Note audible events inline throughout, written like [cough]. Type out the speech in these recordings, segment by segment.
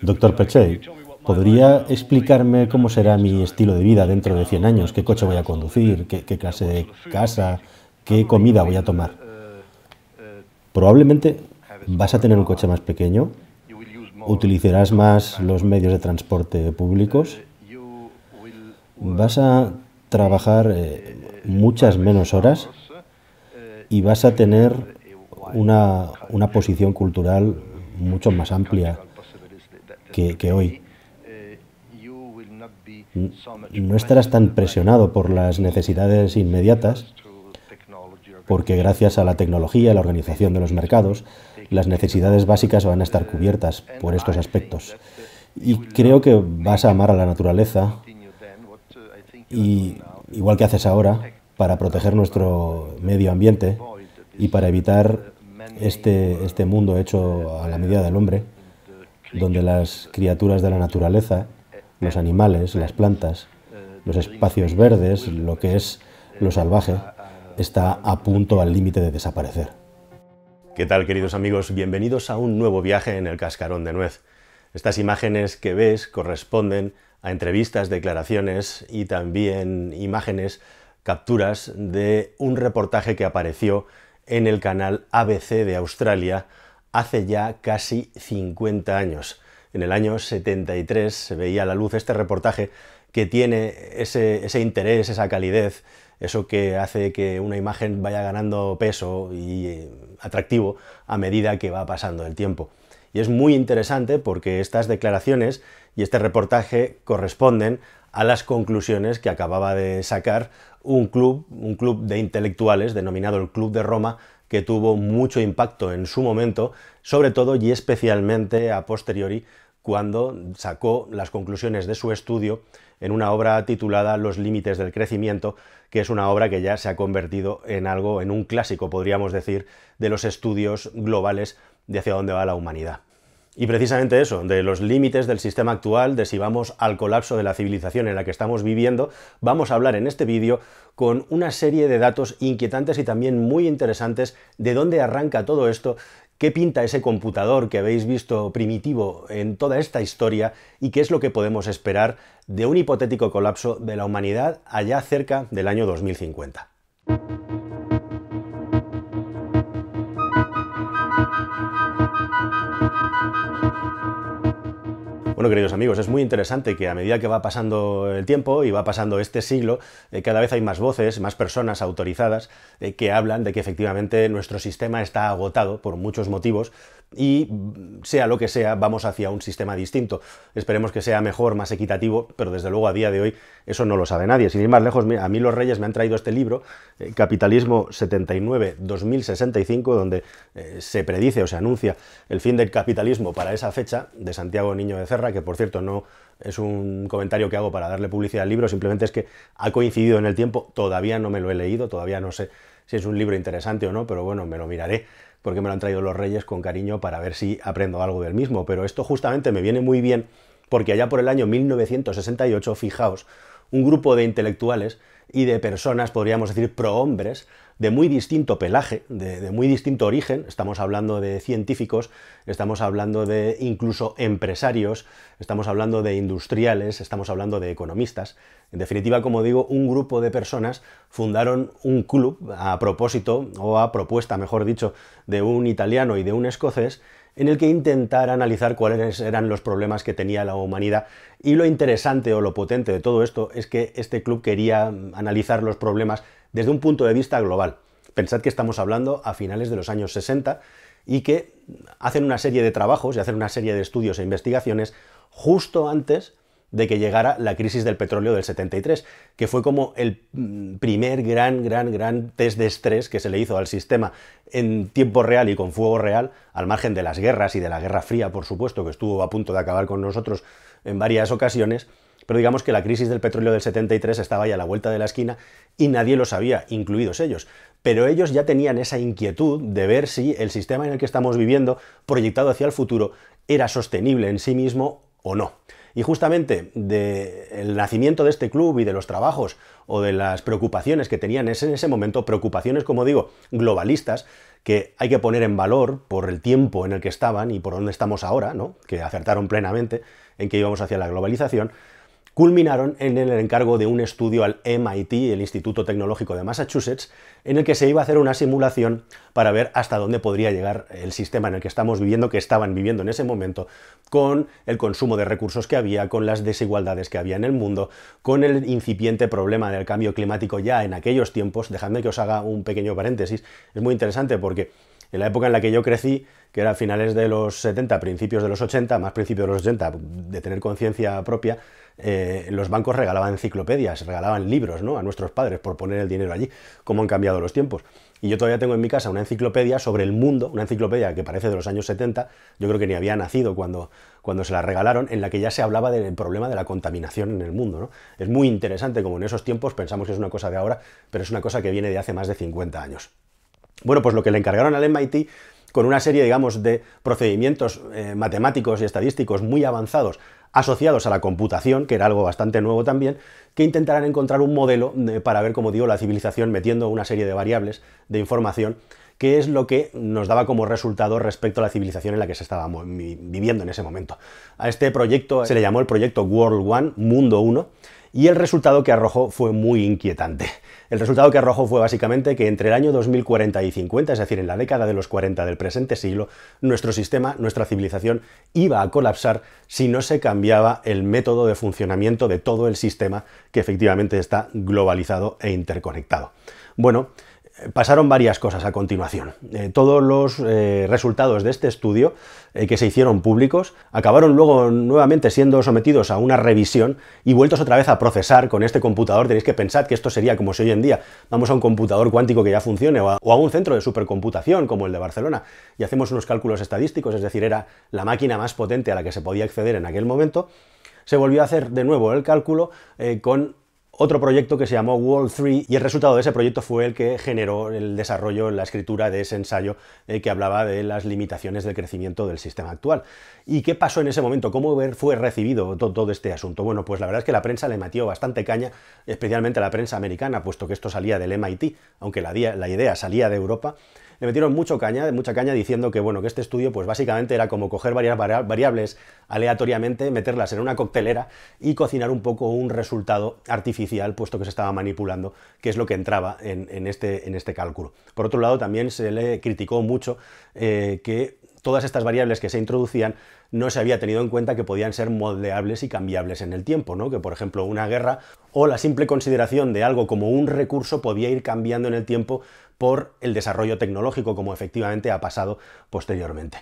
Doctor Pechey, ¿podría explicarme cómo será mi estilo de vida dentro de 100 años? ¿Qué coche voy a conducir? ¿Qué, clase de casa? ¿Qué comida voy a tomar? Probablemente vas a tener un coche más pequeño, utilizarás más los medios de transporte públicos, vas a trabajar eh, muchas menos horas y vas a tener una, una posición cultural mucho más amplia que, hoy. No estarás tan presionado por las necesidades inmediatas, porque gracias a la tecnología, la organización de los mercados, las necesidades básicas van a estar cubiertas por estos aspectos. Y creo que vas a amar a la naturaleza, y, igual que haces ahora, para proteger nuestro medio ambiente y para evitar este, este mundo hecho a la medida del hombre donde las criaturas de la naturaleza, los animales, las plantas, los espacios verdes, lo que es lo salvaje, está a punto al límite de desaparecer. ¿Qué tal queridos amigos? Bienvenidos a un nuevo viaje en el cascarón de nuez. Estas imágenes que ves corresponden a entrevistas, declaraciones y también imágenes, capturas de un reportaje que apareció en el canal ABC de Australia hace ya casi 50 años. En el año 73 se veía a la luz este reportaje que tiene ese, interés, esa calidez, eso que hace que una imagen vaya ganando peso y eh, atractivo a medida que va pasando el tiempo. Y es muy interesante porque estas declaraciones y este reportaje corresponden a las conclusiones que acababa de sacar un club, un club de intelectuales denominado el Club de Roma, que tuvo mucho impacto en su momento, sobre todo y especialmente a posteriori cuando sacó las conclusiones de su estudio en una obra titulada Los límites del crecimiento, que es una obra que ya se ha convertido en algo, en un clásico, podríamos decir, de los estudios globales de hacia dónde va la humanidad. Y precisamente eso, de los límites del sistema actual, de si vamos al colapso de la civilización en la que estamos viviendo, vamos a hablar en este vídeo con una serie de datos inquietantes y también muy interesantes de dónde arranca todo esto, qué pinta ese computador que habéis visto primitivo en toda esta historia y qué es lo que podemos esperar de un hipotético colapso de la humanidad allá cerca del año 2050. Bueno, queridos amigos, es muy interesante que a medida que va pasando el tiempo y va pasando este siglo, eh, cada vez hay más voces, más personas autorizadas eh, que hablan de que efectivamente nuestro sistema está agotado por muchos motivos y mm, sea lo que sea, vamos hacia un sistema distinto. Esperemos que sea mejor, más equitativo, pero desde luego a día de hoy eso no lo sabe nadie. Sin ir más lejos, a mí los reyes me han traído este libro, eh, Capitalismo 79-2065, donde eh, se predice o se anuncia el fin del capitalismo para esa fecha, de Santiago Niño de Cerra, que por cierto no es un comentario que hago para darle publicidad al libro, simplemente es que ha coincidido en el tiempo, todavía no me lo he leído, todavía no sé si es un libro interesante o no, pero bueno, me lo miraré porque me lo han traído los reyes con cariño para ver si aprendo algo del mismo. Pero esto justamente me viene muy bien porque allá por el año 1968, fijaos, un grupo de intelectuales y de personas, podríamos decir, prohombres, de muy distinto pelaje, de, muy distinto origen. Estamos hablando de científicos, estamos hablando de incluso empresarios, estamos hablando de industriales, estamos hablando de economistas. En definitiva, como digo, un grupo de personas fundaron un club a propósito, o a propuesta, mejor dicho, de un italiano y de un escocés, en el que intentar analizar cuáles eran los problemas que tenía la humanidad. Y lo interesante o lo potente de todo esto es que este club quería analizar los problemas desde un punto de vista global. Pensad que estamos hablando a finales de los años 60 y que hacen una serie de trabajos y hacen una serie de estudios e investigaciones justo antes de que llegara la crisis del petróleo del 73, que fue como el mm, primer gran, gran, gran test de estrés que se le hizo al sistema en tiempo real y con fuego real, al margen de las guerras y de la Guerra Fría, por supuesto, que estuvo a punto de acabar con nosotros en varias ocasiones, pero digamos que la crisis del petróleo del 73 estaba ya a la vuelta de la esquina y nadie lo sabía, incluidos ellos. Pero ellos ya tenían esa inquietud de ver si el sistema en el que estamos viviendo, proyectado hacia el futuro, era sostenible en sí mismo o no. Y justamente del nacimiento de este club y de los trabajos o de las preocupaciones que tenían en ese momento, preocupaciones, como digo, globalistas, que hay que poner en valor por el tiempo en el que estaban y por dónde estamos ahora, ¿no? que acertaron plenamente en que íbamos hacia la globalización, culminaron en el encargo de un estudio al MIT, el Instituto Tecnológico de Massachusetts, en el que se iba a hacer una simulación para ver hasta dónde podría llegar el sistema en el que estamos viviendo, que estaban viviendo en ese momento, con el consumo de recursos que había, con las desigualdades que había en el mundo, con el incipiente problema del cambio climático ya en aquellos tiempos. Dejadme que os haga un pequeño paréntesis, es muy interesante porque en la época en la que yo crecí, que era finales de los 70, principios de los 80, más principios de los 80, de tener conciencia propia, eh, los bancos regalaban enciclopedias, regalaban libros ¿no? a nuestros padres por poner el dinero allí, cómo han cambiado los tiempos. Y yo todavía tengo en mi casa una enciclopedia sobre el mundo, una enciclopedia que parece de los años 70, yo creo que ni había nacido cuando, cuando se la regalaron, en la que ya se hablaba del problema de la contaminación en el mundo. Es muy interesante, como en esos tiempos pensamos que es una cosa de ahora, pero es una cosa que viene de hace más de 50 años. Bueno, pues lo que le encargaron al MIT con una serie, digamos, de procedimientos eh, matemáticos y estadísticos muy avanzados asociados a la computación, que era algo bastante nuevo también, que intentarán encontrar un modelo eh, para ver, como digo, la civilización metiendo una serie de variables de información, que es lo que nos daba como resultado respecto a la civilización en la que se estaba viviendo en ese momento. A este proyecto se le llamó el proyecto World One, Mundo 1, y el resultado que arrojó fue muy inquietante. El resultado que arrojó fue básicamente que entre el año 2040 y 50, es decir, en la década de los 40 del presente siglo, nuestro sistema, nuestra civilización, iba a colapsar si no se cambiaba el método de funcionamiento de todo el sistema que efectivamente está globalizado e interconectado. Bueno, pasaron varias cosas a continuación. Eh, todos los eh, resultados de este estudio eh, que se hicieron públicos acabaron luego nuevamente siendo sometidos a una revisión y vueltos otra vez a procesar con este computador. Tenéis que pensar que esto sería como si hoy en día vamos a un computador cuántico que ya funcione o a, un centro de supercomputación como el de Barcelona y hacemos unos cálculos estadísticos, es decir, era la máquina más potente a la que se podía acceder en aquel momento se volvió a hacer de nuevo el cálculo con otro proyecto que se llamó Wall 3 y el resultado de ese proyecto fue el que generó el desarrollo, la escritura de ese ensayo eh, que hablaba de las limitaciones del crecimiento del sistema actual. ¿Y qué pasó en ese momento? ¿Cómo fue recibido todo, este asunto? Bueno, pues la verdad es que la prensa le metió bastante caña, especialmente la prensa americana, puesto que esto salía del MIT, aunque la idea salía de Europa le metieron mucho caña, mucha caña diciendo que, bueno, que este estudio pues básicamente era como coger varias variables aleatoriamente, meterlas en una coctelera y cocinar un poco un resultado artificial, puesto que se estaba manipulando, que es lo que entraba en, este, en este, cálculo. Por otro lado, también se le criticó mucho eh, que todas estas variables que se introducían no se había tenido en cuenta que podían ser moldeables y cambiables en el tiempo, ¿no? Que por ejemplo una guerra o la simple consideración de algo como un recurso podía ir cambiando en el tiempo por el desarrollo tecnológico, como efectivamente ha pasado posteriormente.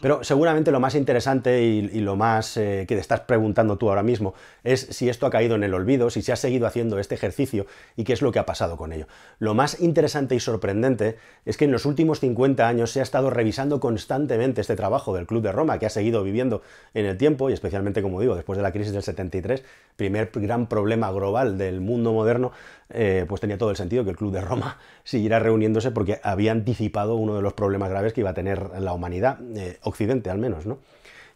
Pero seguramente lo más interesante y, lo más eh, que te estás preguntando tú ahora mismo es si esto ha caído en el olvido, si se ha seguido haciendo este ejercicio y qué es lo que ha pasado con ello. Lo más interesante y sorprendente es que en los últimos 50 años se ha estado revisando constantemente este trabajo del Club de Roma, que ha seguido viviendo en el tiempo y especialmente, como digo, después de la crisis del 73, primer gran problema global del mundo moderno, eh, pues tenía todo el sentido que el Club de Roma [laughs] siguiera reuniéndose porque había anticipado uno de los problemas graves que iba a tener la humanidad, eh, Occidente al menos, ¿no?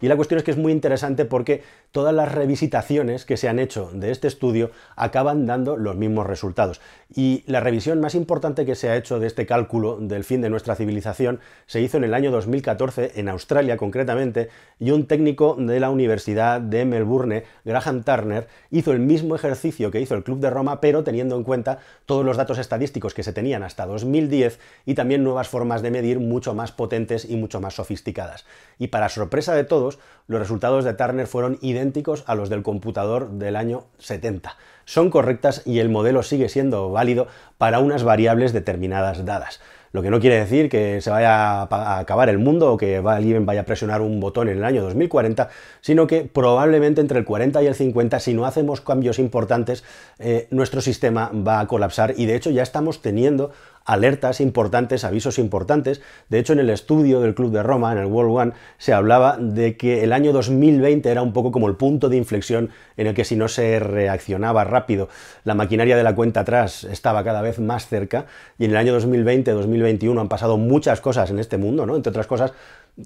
Y la cuestión es que es muy interesante porque todas las revisitaciones que se han hecho de este estudio acaban dando los mismos resultados. Y la revisión más importante que se ha hecho de este cálculo del fin de nuestra civilización se hizo en el año 2014 en Australia concretamente y un técnico de la Universidad de Melbourne, Graham Turner, hizo el mismo ejercicio que hizo el Club de Roma, pero teniendo en cuenta todos los datos estadísticos que se tenían hasta 2010 y también nuevas formas de medir mucho más potentes y mucho más sofisticadas. Y para sorpresa de todos, los resultados de Turner fueron idénticos a los del computador del año 70. Son correctas y el modelo sigue siendo válido para unas variables determinadas dadas. Lo que no quiere decir que se vaya a acabar el mundo o que alguien vaya a presionar un botón en el año 2040, sino que probablemente entre el 40 y el 50, si no hacemos cambios importantes, eh, nuestro sistema va a colapsar y de hecho ya estamos teniendo alertas importantes, avisos importantes. De hecho, en el estudio del Club de Roma, en el World One, se hablaba de que el año 2020 era un poco como el punto de inflexión en el que si no se reaccionaba rápido, la maquinaria de la cuenta atrás estaba cada vez más cerca. Y en el año 2020-2021 han pasado muchas cosas en este mundo, ¿no? Entre otras cosas,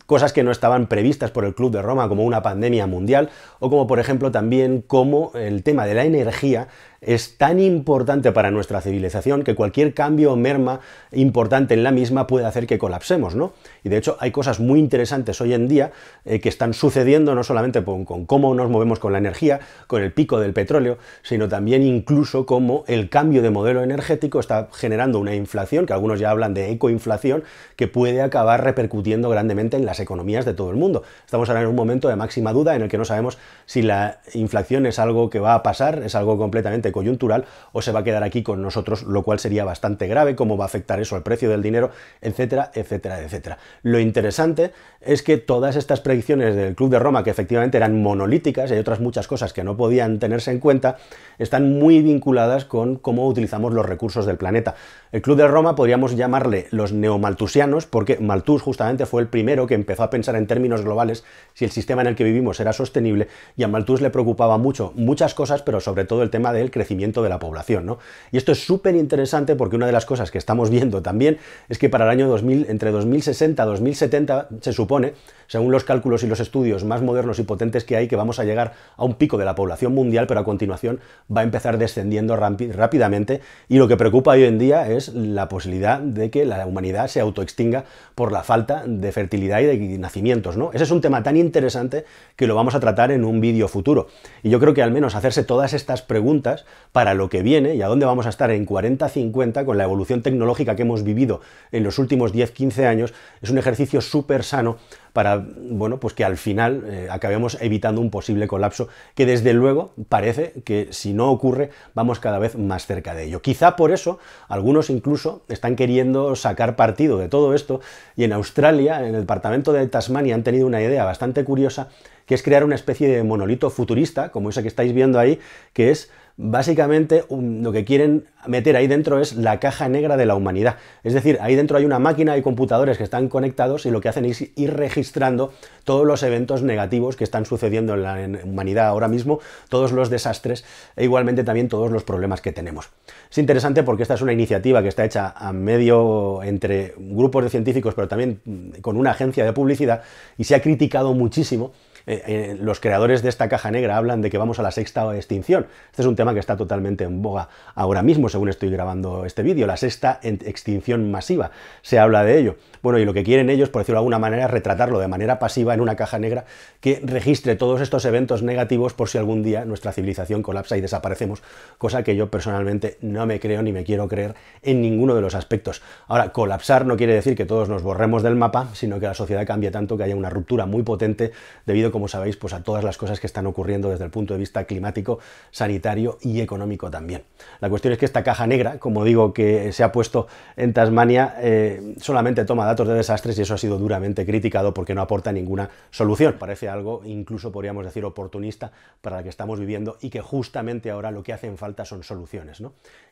cosas que no estaban previstas por el Club de Roma, como una pandemia mundial, o como por ejemplo también como el tema de la energía es tan importante para nuestra civilización que cualquier cambio o merma importante en la misma puede hacer que colapsemos, ¿no? Y de hecho hay cosas muy interesantes hoy en día eh, que están sucediendo no solamente con, cómo nos movemos con la energía, con el pico del petróleo, sino también incluso cómo el cambio de modelo energético está generando una inflación, que algunos ya hablan de ecoinflación, que puede acabar repercutiendo grandemente en las economías de todo el mundo. Estamos ahora en un momento de máxima duda en el que no sabemos si la inflación es algo que va a pasar, es algo completamente coyuntural o se va a quedar aquí con nosotros, lo cual sería bastante grave, cómo va a afectar eso al precio del dinero, etcétera, etcétera, etcétera. Lo interesante es que todas estas predicciones del Club de Roma, que efectivamente eran monolíticas, y hay otras muchas cosas que no podían tenerse en cuenta, están muy vinculadas con cómo utilizamos los recursos del planeta. El Club de Roma podríamos llamarle los neomaltusianos, porque Malthus justamente fue el primero que empezó a pensar en términos globales si el sistema en el que vivimos era sostenible, y a Malthus le preocupaba mucho muchas cosas, pero sobre todo el tema del crecimiento de la población. ¿no? Y esto es súper interesante porque una de las cosas que estamos viendo también es que para el año 2000, entre 2060 y 2070, se supone, según los cálculos y los estudios más modernos y potentes que hay, que vamos a llegar a un pico de la población mundial, pero a continuación va a empezar descendiendo rápidamente. Y lo que preocupa hoy en día es la posibilidad de que la humanidad se autoextinga por la falta de fertilidad y de nacimientos. ¿no? Ese es un tema tan interesante que lo vamos a tratar en un vídeo futuro. Y yo creo que al menos hacerse todas estas preguntas para lo que viene y a dónde vamos a estar en 40, 50 con la evolución tecnológica que hemos vivido en los últimos 10, 15 años, es un ejercicio súper sano para, bueno, pues que al final eh, acabemos evitando un posible colapso que desde luego parece que si no ocurre vamos cada vez más cerca de ello. Quizá por eso algunos incluso están queriendo sacar partido de todo esto y en Australia, en el departamento de Tasmania, han tenido una idea bastante curiosa que es crear una especie de monolito futurista, como esa que estáis viendo ahí, que es básicamente lo que quieren meter ahí dentro es la caja negra de la humanidad. Es decir, ahí dentro hay una máquina, y computadores que están conectados y lo que hacen es ir registrando todos los eventos negativos que están sucediendo en la humanidad ahora mismo, todos los desastres e igualmente también todos los problemas que tenemos. Es interesante porque esta es una iniciativa que está hecha a medio entre grupos de científicos, pero también con una agencia de publicidad y se ha criticado muchísimo eh, eh, los creadores de esta caja negra hablan de que vamos a la sexta extinción. Este es un tema que está totalmente en boga ahora mismo, según estoy grabando este vídeo, la sexta extinción masiva. Se habla de ello. Bueno, y lo que quieren ellos, por decirlo de alguna manera, es retratarlo de manera pasiva en una caja negra que registre todos estos eventos negativos por si algún día nuestra civilización colapsa y desaparecemos, cosa que yo personalmente no me creo ni me quiero creer en ninguno de los aspectos. Ahora, colapsar no quiere decir que todos nos borremos del mapa, sino que la sociedad cambie tanto que haya una ruptura muy potente debido a como sabéis, pues a todas las cosas que están ocurriendo desde el punto de vista climático, sanitario y económico también. La cuestión es que esta caja negra, como digo, que se ha puesto en Tasmania, eh, solamente toma datos de desastres y eso ha sido duramente criticado porque no aporta ninguna solución. Parece algo, incluso podríamos decir, oportunista para la que estamos viviendo y que justamente ahora lo que hacen falta son soluciones.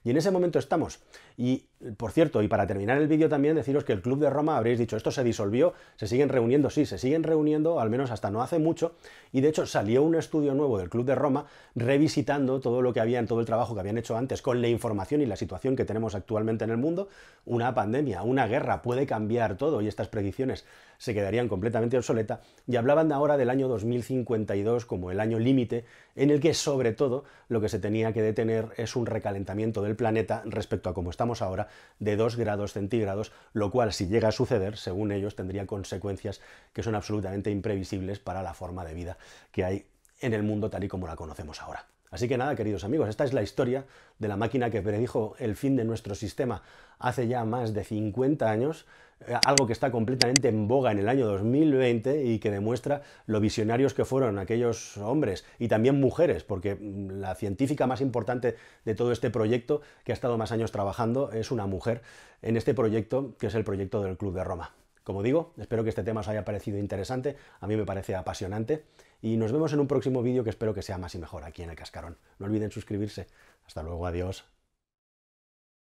Y en ese momento estamos. Y, por cierto, y para terminar el vídeo también deciros que el Club de Roma, habréis dicho, esto se disolvió, se siguen reuniendo, sí, se siguen reuniendo, al menos hasta no hace mucho y de hecho salió un estudio nuevo del Club de Roma revisitando todo lo que habían, todo el trabajo que habían hecho antes con la información y la situación que tenemos actualmente en el mundo. Una pandemia, una guerra puede cambiar todo y estas predicciones se quedarían completamente obsoletas y hablaban ahora del año 2052 como el año límite en el que sobre todo lo que se tenía que detener es un recalentamiento del planeta respecto a como estamos ahora de 2 grados centígrados, lo cual si llega a suceder, según ellos, tendría consecuencias que son absolutamente imprevisibles para la forma de vida que hay en el mundo tal y como la conocemos ahora. Así que nada, queridos amigos, esta es la historia de la máquina que predijo el fin de nuestro sistema hace ya más de 50 años, eh, algo que está completamente en boga en el año 2020 y que demuestra lo visionarios que fueron aquellos hombres y también mujeres, porque mm, la científica más importante de todo este proyecto, que ha estado más años trabajando, es una mujer en este proyecto, que es el proyecto del Club de Roma. Como digo, espero que este tema os haya parecido interesante, a mí me parece apasionante y nos vemos en un próximo vídeo que espero que sea más y mejor aquí en el cascarón. No olviden suscribirse. Hasta luego, adiós.